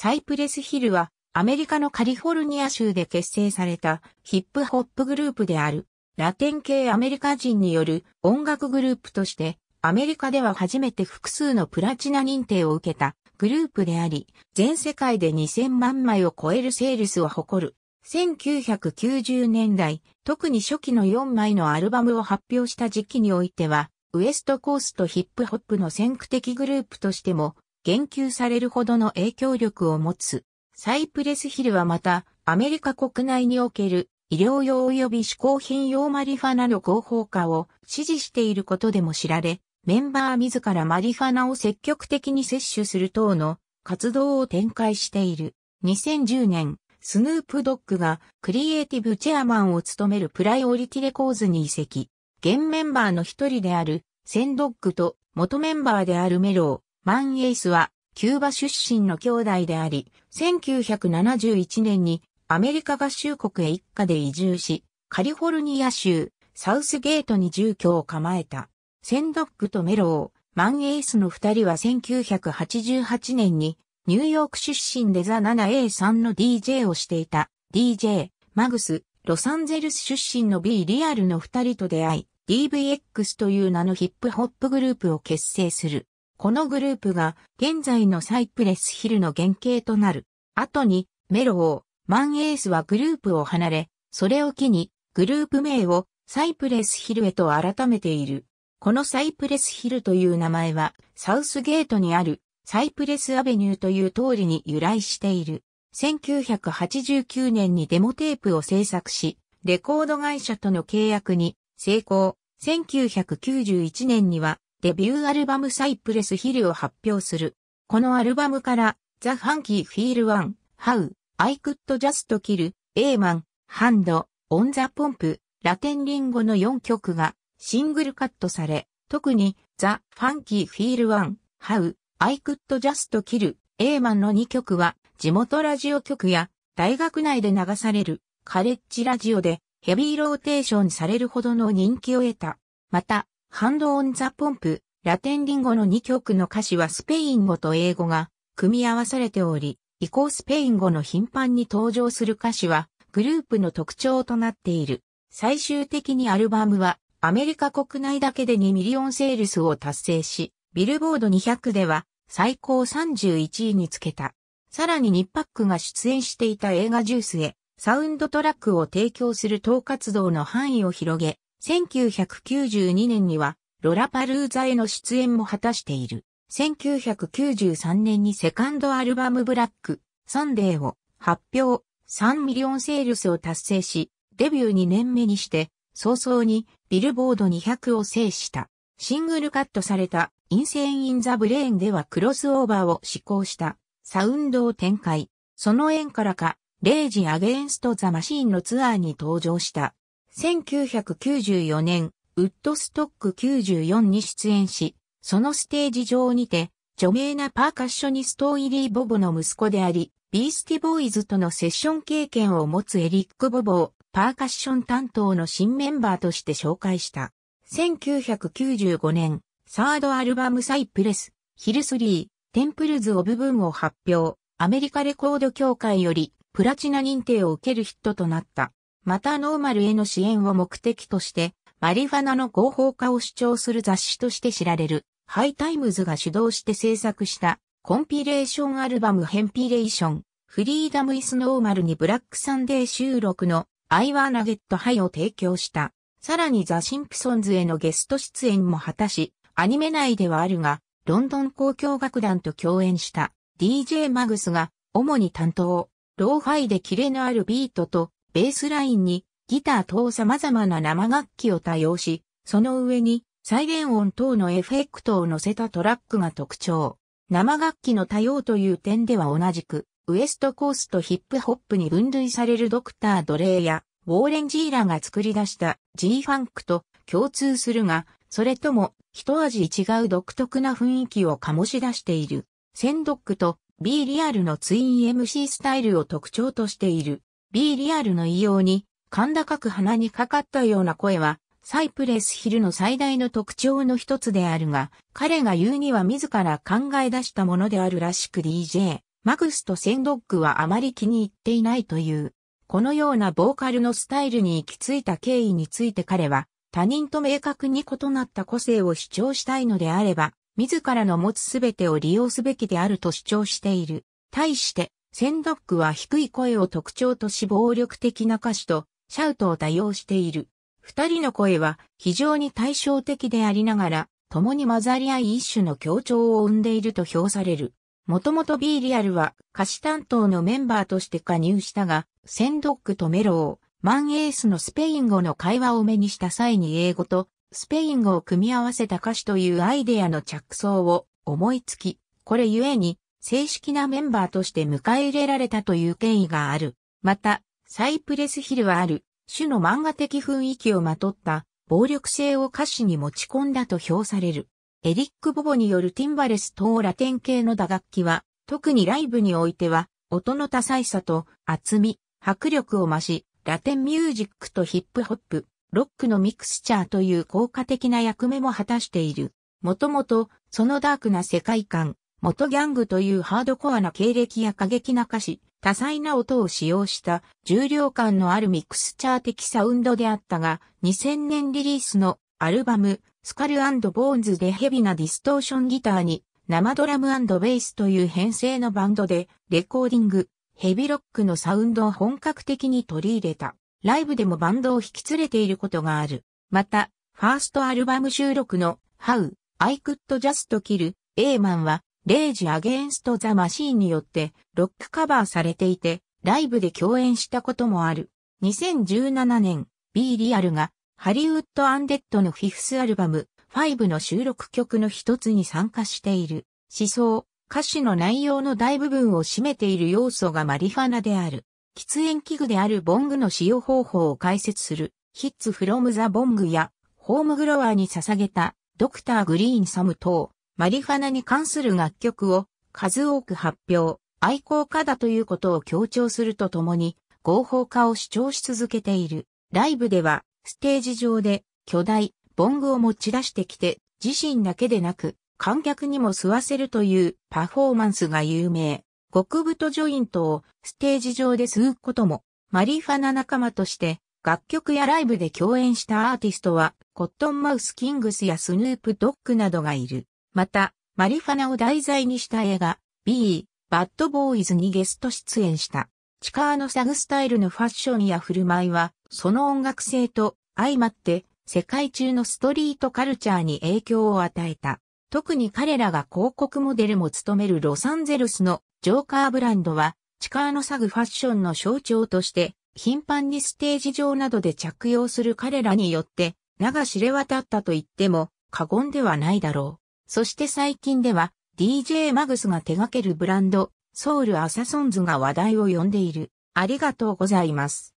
サイプレスヒルはアメリカのカリフォルニア州で結成されたヒップホップグループであるラテン系アメリカ人による音楽グループとしてアメリカでは初めて複数のプラチナ認定を受けたグループであり、全世界で2000万枚を超えるセールスを誇る。1990年代、特に初期の4枚のアルバムを発表した時期においては、ウエストコースとヒップホップの先駆的グループとしても言及されるほどの影響力を持つ。サイプレスヒルはまた、アメリカ国内における医療用及び嗜好品用マリファナの合法化を支持していることでも知られ、メンバー自らマリファナを積極的に摂取する等の活動を展開している。2010年、スヌープドッグがクリエイティブチェアマンを務めるプライオリティレコーズに移籍。現メンバーの一人であるセンドッグと元メンバーであるメロマン・エイスは、キューバ出身の兄弟であり、1971年にアメリカ合衆国へ一家で移住し、カリフォルニア州、サウスゲートに住居を構えた。センドッグとメロー、マン・エイスの二人は1988年に、ニューヨーク出身でザ・ 7A さんの DJ をしていた、DJ、マグス、ロサンゼルス出身の B リアルの二人と出会い、DVX という名のヒップホップグループを結成する。このグループが現在のサイプレスヒルの原型となる。後にメロを、マンエースはグループを離れ、それを機にグループ名をサイプレスヒルへと改めている。このサイプレスヒルという名前はサウスゲートにあるサイプレスアベニューという通りに由来している。1989年にデモテープを制作し、レコード会社との契約に成功。1991年にはデビューアルバムサイプレスヒルを発表する。このアルバムから、ザ・ファンキー・フィール・ワン、ハウ、アイクッド・ジャスト・キル、エーマン、ハンド、オン・ザ・ポンプ、ラテン・リンゴの4曲がシングルカットされ、特にザ・ファンキー・フィール・ワン、ハウ、アイクッド・ジャスト・キル、エーマンの2曲は地元ラジオ局や大学内で流されるカレッジラジオでヘビーローテーションされるほどの人気を得た。また、ハンドオンザポンプ、ラテンリンゴの2曲の歌詞はスペイン語と英語が組み合わされており、以降スペイン語の頻繁に登場する歌詞はグループの特徴となっている。最終的にアルバムはアメリカ国内だけで2ミリオンセールスを達成し、ビルボード200では最高31位につけた。さらにニッパックが出演していた映画ジュースへサウンドトラックを提供する等活動の範囲を広げ、1992年には、ロラパルーザへの出演も果たしている。1993年にセカンドアルバムブラック、サンデーを発表、3ミリオンセールスを達成し、デビュー2年目にして、早々にビルボード200を制した。シングルカットされたインセイン・イン・ザ・ブレーンではクロスオーバーを試行したサウンドを展開。その縁からか、レイジ・アゲンスト・ザ・マシーンのツアーに登場した1994年、ウッドストック94に出演し、そのステージ上にて、著名なパーカッショニストイリー・ボボの息子であり、ビースティボーイズとのセッション経験を持つエリック・ボボをパーカッション担当の新メンバーとして紹介した。1995年、サードアルバムサイプレス、ヒルスリー、テンプルズ・オブ・ブームを発表、アメリカレコード協会よりプラチナ認定を受けるヒットとなった。またノーマルへの支援を目的として、マリファナの合法化を主張する雑誌として知られる、ハイタイムズが主導して制作した、コンピレーションアルバムヘンピレーション、フリーダムイスノーマルにブラックサンデー収録の、アイワーナゲットハイを提供した。さらにザ・シンプソンズへのゲスト出演も果たし、アニメ内ではあるが、ロンドン公共楽団と共演した DJ マグスが主に担当、ローファイでキレのあるビートとベースラインにギター等様々な生楽器を多用し、その上に再現音等のエフェクトを乗せたトラックが特徴。生楽器の多用という点では同じく、ウエストコースとヒップホップに分類されるドクター・ドレイやウォーレン・ジーラが作り出した g ファンクと共通するが、それとも一味違う独特な雰囲気を醸し出している。センドックと B リアルのツイン MC スタイルを特徴としている。B リアルの異様に、甲高く鼻にかかったような声は、サイプレスヒルの最大の特徴の一つであるが、彼が言うには自ら考え出したものであるらしく DJ、マクスとセンドッグはあまり気に入っていないという。このようなボーカルのスタイルに行き着いた経緯について彼は、他人と明確に異なった個性を主張したいのであれば、自らの持つすべてを利用すべきであると主張している。対して、センドックは低い声を特徴とし暴力的な歌詞とシャウトを多用している。二人の声は非常に対照的でありながら、共に混ざり合い一種の協調を生んでいると評される。もともと B リアルは歌詞担当のメンバーとして加入したが、センドックとメロを、マンエースのスペイン語の会話を目にした際に英語とスペイン語を組み合わせた歌詞というアイデアの着想を思いつき、これゆえに正式なメンバーとして迎え入れられたという権威がある。また、サイプレスヒルはある、種の漫画的雰囲気をまとった暴力性を歌詞に持ち込んだと評される。エリック・ボボによるティンバレス等ラテン系の打楽器は、特にライブにおいては、音の多彩さと厚み、迫力を増し、ラテンミュージックとヒップホップ、ロックのミクスチャーという効果的な役目も果たしている。もともと、そのダークな世界観、元ギャングというハードコアな経歴や過激な歌詞、多彩な音を使用した重量感のあるミクスチャー的サウンドであったが、2000年リリースのアルバム、スカルボーンズでヘビなディストーションギターに生ドラムベースという編成のバンドで、レコーディング、ヘビロックのサウンドを本格的に取り入れた。ライブでもバンドを引き連れていることがある。また、ファーストアルバム収録の How I Could Just Kill A Man はレイジ・アゲンスト・ザ・マシーンによってロックカバーされていて、ライブで共演したこともある。2017年、B リアルがハリウッド・アンデッドのフィフスアルバム、5の収録曲の一つに参加している。思想、歌詞の内容の大部分を占めている要素がマリファナである。喫煙器具であるボングの使用方法を解説する、ヒッツ・フロム・ザ・ボングや、ホームグロワーに捧げた、ドクター・グリーン・サム等、マリファナに関する楽曲を数多く発表、愛好家だということを強調するとともに、合法化を主張し続けている。ライブでは、ステージ上で巨大、ボングを持ち出してきて、自身だけでなく、観客にも吸わせるというパフォーマンスが有名。極太ジョイントをステージ上で吸うことも、マリファナ仲間として、楽曲やライブで共演したアーティストは、コットンマウスキングスやスヌープドッグなどがいる。また、マリファナを題材にした映画、B、バッドボーイズにゲスト出演した。チカーのサグスタイルのファッションや振る舞いは、その音楽性と相まって、世界中のストリートカルチャーに影響を与えた。特に彼らが広告モデルも務めるロサンゼルスのジョーカーブランドは、チカーノサグファッションの象徴として、頻繁にステージ上などで着用する彼らによって、名が知れ渡ったと言っても過言ではないだろう。そして最近では DJ マグスが手掛けるブランド、ソウルアサソンズが話題を呼んでいる。ありがとうございます。